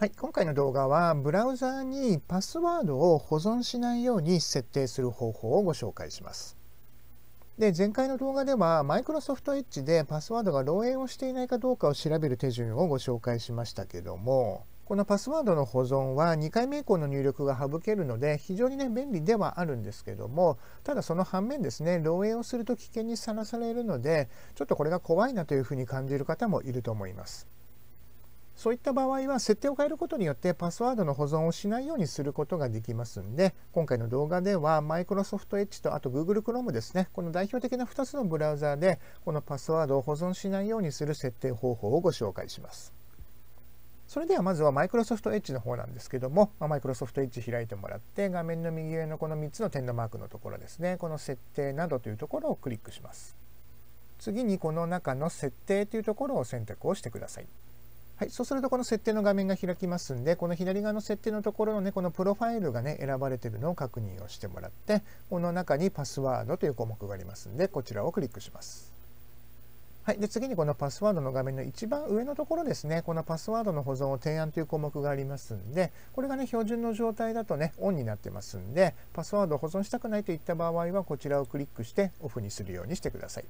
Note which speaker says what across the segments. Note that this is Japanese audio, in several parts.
Speaker 1: はい、今回の動画はブラウザーにパスワードを保存しないように設定する方法をご紹介します。で前回の動画では Microsoft Edge でパスワードが漏洩をしていないかどうかを調べる手順をご紹介しましたけどもこのパスワードの保存は2回目以降の入力が省けるので非常にね便利ではあるんですけどもただその反面ですね漏洩をすると危険にさらされるのでちょっとこれが怖いなというふうに感じる方もいると思います。そういった場合は設定を変えることによってパスワードの保存をしないようにすることができますんで今回の動画では Microsoft Edge とあと Google Chrome ですねこの代表的な2つのブラウザーでこのパスワードを保存しないようにする設定方法をご紹介します。それではまずは Microsoft Edge の方なんですけども、ま Microsoft Edge 開いてもらって画面の右上のこの3つの点のマークのところですねこの設定などというところをクリックします次にこの中の設定というところを選択をしてくださいはい、そうするとこの設定の画面が開きますんで、この左側の設定のところのね、このプロファイルがね、選ばれてるのを確認をしてもらって、この中にパスワードという項目がありますんで、こちらをクリックします。はい、で次にこのパスワードの画面の一番上のところですね、このパスワードの保存を提案という項目がありますんで、これがね、標準の状態だとね、オンになってますんで、パスワードを保存したくないといった場合は、こちらをクリックしてオフにするようにしてください。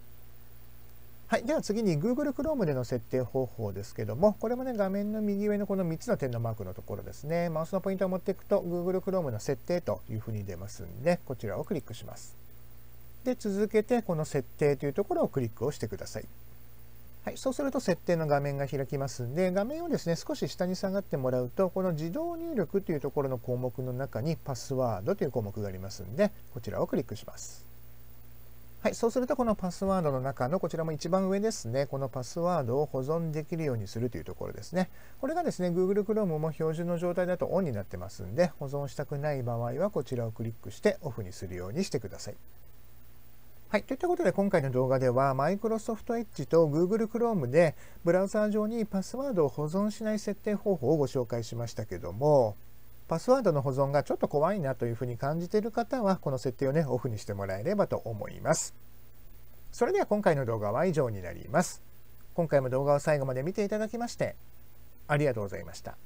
Speaker 1: はい、では次に Google Chrome での設定方法ですけども、これもね、画面の右上のこの3つの点のマークのところですね、マウスのポイントを持っていくと Google Chrome の設定というふうに出ますんで、こちらをクリックします。で、続けてこの設定というところをクリックをしてください。はい、そうすると設定の画面が開きますんで、画面をですね、少し下に下がってもらうと、この自動入力というところの項目の中にパスワードという項目がありますんで、こちらをクリックします。はい、そうするとこのパスワードの中のこちらも一番上ですね、このパスワードを保存できるようにするというところですね。これがですね、Google Chrome も標準の状態だとオンになってますんで、保存したくない場合はこちらをクリックしてオフにするようにしてください。はい、といったことで今回の動画では Microsoft Edge と Google Chrome でブラウザー上にパスワードを保存しない設定方法をご紹介しましたけどもパスワードの保存がちょっと怖いなというふうに感じている方は、この設定をね、オフにしてもらえればと思います。それでは今回の動画は以上になります。今回も動画を最後まで見ていただきまして、ありがとうございました。